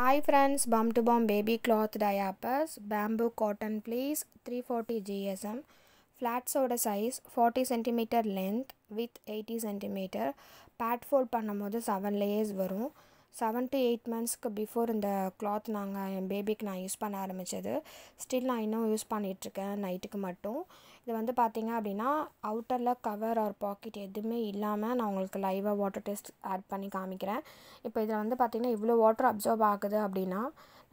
hi friends bum to bum baby cloth diapers bamboo cotton please three forty GSM ஃப்ளாட்ஸோட size forty centimetre length with eighty centimetre pad fold பண்ணும்போது seven layers வரும் seven to eight மந்த்ஸ்க்கு before இந்த cloth நாங்கள் என் பேபிக்கு நான் use பண்ண ஆரம்பித்தது ஸ்டில் நான் இன்னும் யூஸ் பண்ணிகிட்ருக்கேன் நைட்டுக்கு மட்டும் இது வந்து பார்த்திங்க அப்படின்னா அவுட்டரில் கவர் ஆர் பாக்கெட் எதுவுமே இல்லாமல் நான் உங்களுக்கு லைவாக வாட்டர் டெஸ்ட் ஆட் பண்ணி காமிக்கிறேன் இப்போ இதில் வந்து பார்த்திங்கன்னா இவ்வளோ வாட்டர் அப்சர்வ் ஆகுது அப்படின்னா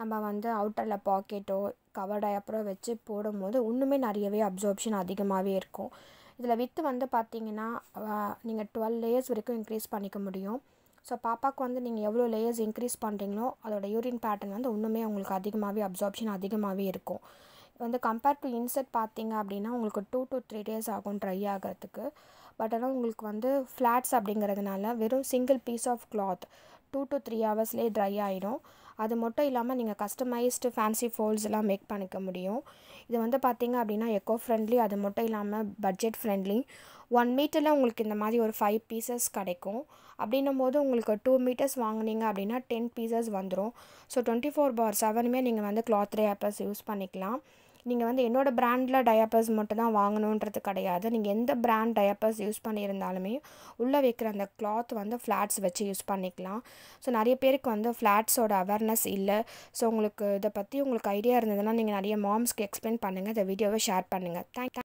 நம்ம வந்து அவுட்டரில் பாக்கெட்டோ கவர்டாக அப்புறம் வச்சு போடும்போது இன்னுமே நிறையவே அப்சர்ப்ஷன் அதிகமாகவே இருக்கும் இதில் வித்து வந்து பார்த்திங்கன்னா நீங்கள் டுவெல் லேயர்ஸ் வரைக்கும் இன்க்ரீஸ் பண்ணிக்க முடியும் ஸோ பாப்பாவுக்கு வந்து நீங்கள் எவ்வளோ லேயர்ஸ் இன்க்ரீஸ் பண்ணுறீங்களோ அதோட யூரின் பேட்டர்ன் வந்து ஒன்றுமே உங்களுக்கு அதிகமாகவே அப்சார்ப்ஷன் அதிகமாகவே இருக்கும் வந்து கம்பேர் டு இன்செட் பார்த்தீங்க அப்படின்னா உங்களுக்கு டூ டு த்ரீ டேஸ் ஆகும் ட்ரை ஆகிறதுக்கு பட் ஆனால் உங்களுக்கு வந்து ஃப்ளாட்ஸ் அப்படிங்கிறதுனால வெறும் single piece of cloth two to three ஹவர்ஸ்லேயே ட்ரை ஆகிடும் அது மட்டும் இல்லாமல் நீங்கள் கஸ்டமைஸ்டு ஃபேன்சி ஃபோல்ஸ் எல்லாம் மேக் பண்ணிக்க முடியும் இது வந்து பார்த்திங்க அப்படின்னா எக்கோ ஃப்ரெண்ட்லி அது மட்டும் இல்லாமல் பட்ஜெட் ஃப்ரெண்ட்லி ஒன் மீட்டரில் உங்களுக்கு இந்த மாதிரி ஒரு ஃபைவ் பீசஸ் கிடைக்கும் அப்படின்னும் போது உங்களுக்கு டூ மீட்டர்ஸ் வாங்கினீங்க அப்படின்னா டென் பீசஸ் வந்துடும் ஸோ டுவெண்ட்டி ஃபோர் பார் செவனுமே நீங்கள் வந்து கிளாத் ரேப்பர்ஸ் யூஸ் பண்ணிக்கலாம் நீங்கள் வந்து என்னோடய பிராண்டில் டயப்பர்ஸ் மட்டும் தான் வாங்கணுன்றது கிடையாது நீங்கள் எந்த பிராண்ட் டயப்பர்ஸ் யூஸ் பண்ணியிருந்தாலுமே உள்ளே வைக்கிற அந்த கிளாத் வந்து ஃப்ளாட்ஸ் வச்சு யூஸ் பண்ணிக்கலாம் ஸோ நிறைய பேருக்கு வந்து ஃப்ளாட்ஸோட அவேர்னஸ் இல்லை ஸோ உங்களுக்கு இதை பற்றி உங்களுக்கு ஐடியா இருந்ததுன்னா நீங்கள் நிறைய மாம்ஸ்க்கு எக்ஸ்பிளைன் பண்ணுங்கள் இந்த வீடியோவை ஷேர் பண்ணுங்கள் தேங்க்